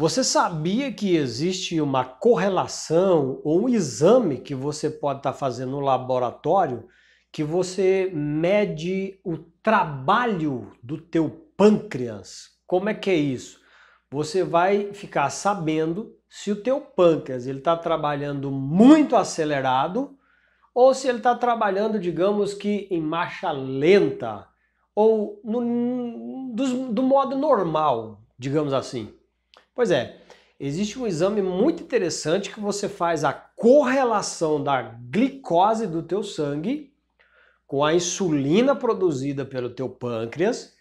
Você sabia que existe uma correlação ou um exame que você pode estar tá fazendo no laboratório que você mede o trabalho do teu pâncreas? Como é que é isso? Você vai ficar sabendo se o teu pâncreas ele está trabalhando muito acelerado ou se ele está trabalhando, digamos que em marcha lenta ou no, do, do modo normal, digamos assim. Pois é, existe um exame muito interessante que você faz a correlação da glicose do teu sangue com a insulina produzida pelo teu pâncreas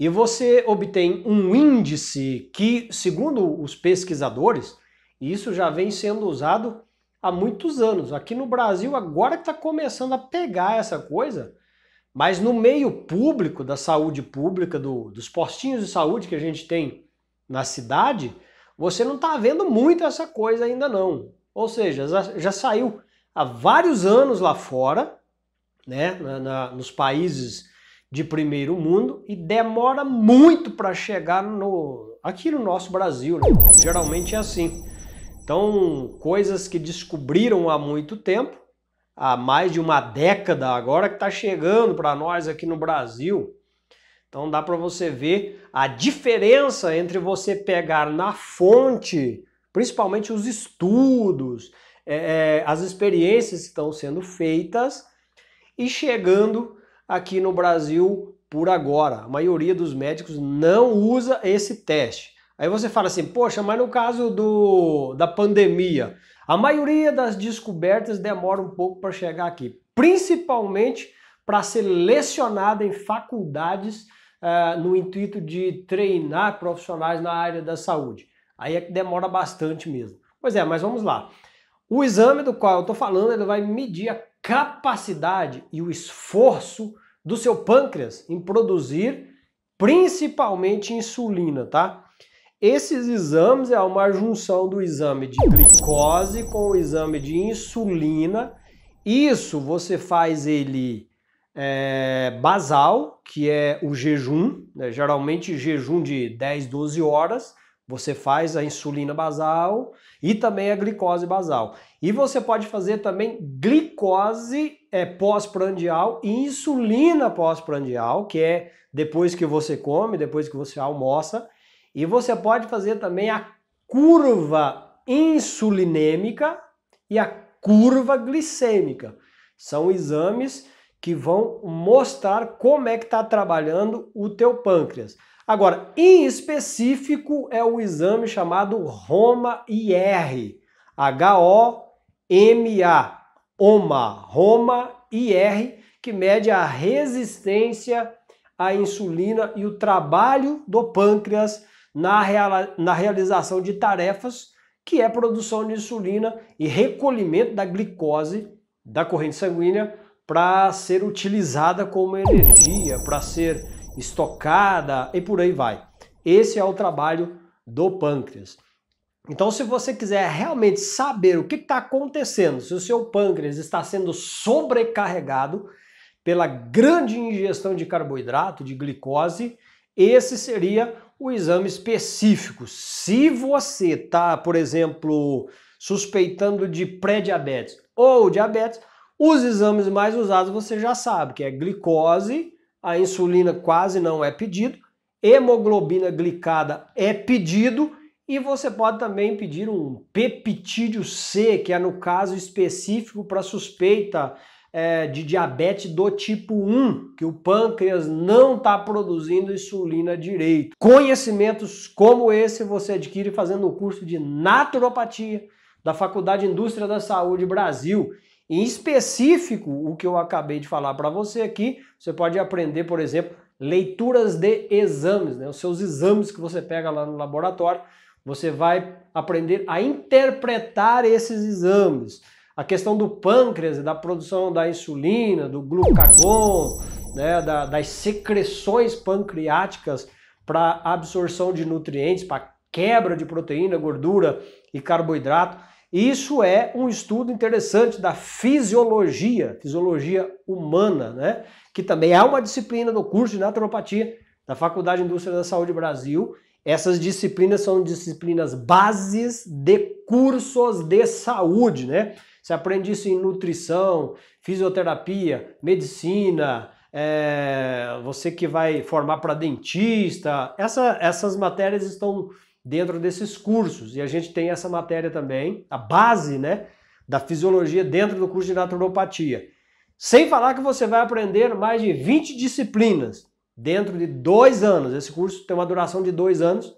e você obtém um índice que, segundo os pesquisadores, isso já vem sendo usado há muitos anos. Aqui no Brasil agora que está começando a pegar essa coisa, mas no meio público da saúde pública, do, dos postinhos de saúde que a gente tem na cidade, você não está vendo muito essa coisa ainda não. Ou seja, já saiu há vários anos lá fora, né, na, na, nos países de primeiro mundo, e demora muito para chegar no, aqui no nosso Brasil. Né? Geralmente é assim. Então, coisas que descobriram há muito tempo, há mais de uma década agora, que está chegando para nós aqui no Brasil. Então dá para você ver a diferença entre você pegar na fonte, principalmente os estudos, é, é, as experiências que estão sendo feitas e chegando aqui no Brasil por agora. A maioria dos médicos não usa esse teste. Aí você fala assim, poxa, mas no caso do, da pandemia, a maioria das descobertas demora um pouco para chegar aqui, principalmente para ser lecionada em faculdades ah, no intuito de treinar profissionais na área da saúde. Aí é que demora bastante mesmo. Pois é, mas vamos lá. O exame do qual eu estou falando, ele vai medir a capacidade e o esforço do seu pâncreas em produzir principalmente insulina, tá? Esses exames é uma junção do exame de glicose com o exame de insulina. Isso você faz ele é, basal, que é o jejum, né? geralmente jejum de 10, 12 horas, você faz a insulina basal e também a glicose basal. E você pode fazer também glicose é, pós-prandial e insulina pós-prandial, que é depois que você come, depois que você almoça. E você pode fazer também a curva insulinêmica e a curva glicêmica. São exames que vão mostrar como é que está trabalhando o teu pâncreas. Agora, em específico, é o exame chamado Roma-IR. H-O-M-A. OMA. Roma-IR, que mede a resistência à insulina e o trabalho do pâncreas na, na realização de tarefas, que é produção de insulina e recolhimento da glicose da corrente sanguínea para ser utilizada como energia, para ser estocada e por aí vai. Esse é o trabalho do pâncreas. Então, se você quiser realmente saber o que está acontecendo, se o seu pâncreas está sendo sobrecarregado pela grande ingestão de carboidrato, de glicose, esse seria o exame específico. Se você está, por exemplo, suspeitando de pré-diabetes ou diabetes, os exames mais usados você já sabe, que é glicose, a insulina quase não é pedido, hemoglobina glicada é pedido e você pode também pedir um peptídeo C, que é no caso específico para suspeita é, de diabetes do tipo 1, que o pâncreas não está produzindo insulina direito. Conhecimentos como esse você adquire fazendo o curso de naturopatia da Faculdade de Indústria da Saúde Brasil. Em específico, o que eu acabei de falar para você aqui, você pode aprender, por exemplo, leituras de exames, né? os seus exames que você pega lá no laboratório, você vai aprender a interpretar esses exames. A questão do pâncreas, da produção da insulina, do glucagon, né, da, das secreções pancreáticas para absorção de nutrientes, para quebra de proteína, gordura e carboidrato. Isso é um estudo interessante da fisiologia, fisiologia humana, né? que também é uma disciplina do curso de naturopatia da Faculdade de Indústria da Saúde Brasil. Essas disciplinas são disciplinas bases de cursos de saúde, né? Você aprende isso em nutrição, fisioterapia, medicina, é, você que vai formar para dentista. Essa, essas matérias estão dentro desses cursos. E a gente tem essa matéria também, a base né, da fisiologia dentro do curso de naturopatia. Sem falar que você vai aprender mais de 20 disciplinas dentro de dois anos. Esse curso tem uma duração de dois anos.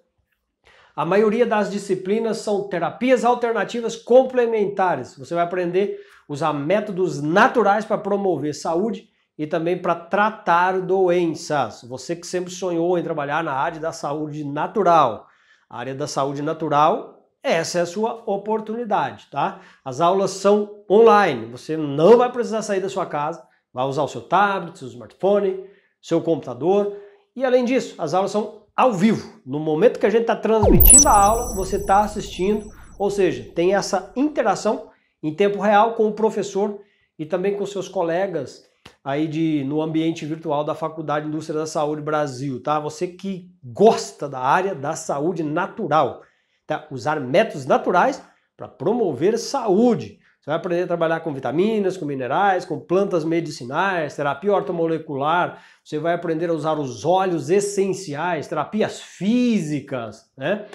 A maioria das disciplinas são terapias alternativas complementares. Você vai aprender a usar métodos naturais para promover saúde e também para tratar doenças. Você que sempre sonhou em trabalhar na área da saúde natural. A área da saúde natural, essa é a sua oportunidade, tá? As aulas são online, você não vai precisar sair da sua casa, vai usar o seu tablet, seu smartphone, seu computador. E além disso, as aulas são ao vivo. No momento que a gente está transmitindo a aula, você está assistindo, ou seja, tem essa interação em tempo real com o professor e também com seus colegas aí de no ambiente virtual da Faculdade de Indústria da Saúde Brasil, tá? Você que gosta da área da saúde natural, tá? Usar métodos naturais para promover saúde. Você vai aprender a trabalhar com vitaminas, com minerais, com plantas medicinais, terapia ortomolecular, você vai aprender a usar os óleos essenciais, terapias físicas, né?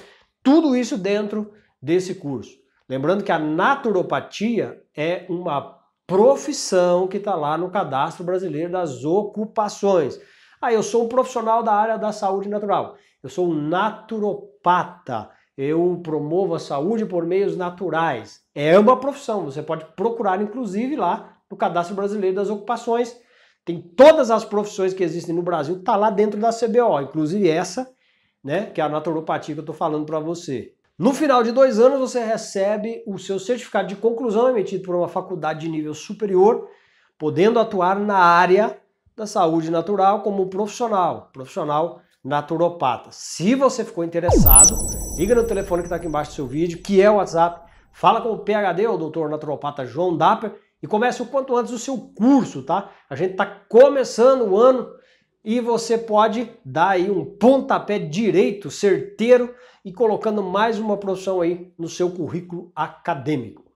Tudo isso dentro desse curso. Lembrando que a naturopatia é uma profissão que está lá no cadastro brasileiro das ocupações. Ah, eu sou um profissional da área da saúde natural. Eu sou um naturopata. Eu promovo a saúde por meios naturais. É uma profissão. Você pode procurar, inclusive, lá no Cadastro Brasileiro das Ocupações. Tem todas as profissões que existem no Brasil, está lá dentro da CBO, inclusive essa, né, que é a naturopatia que eu estou falando para você. No final de dois anos, você recebe o seu certificado de conclusão emitido por uma faculdade de nível superior, podendo atuar na área da saúde natural como profissional, profissional naturopata. Se você ficou interessado, liga no telefone que está aqui embaixo do seu vídeo, que é o WhatsApp, fala com o PHD, o doutor naturopata João Dapper, e comece o quanto antes o seu curso, tá? A gente está começando o ano e você pode dar aí um pontapé direito, certeiro e colocando mais uma profissão aí no seu currículo acadêmico.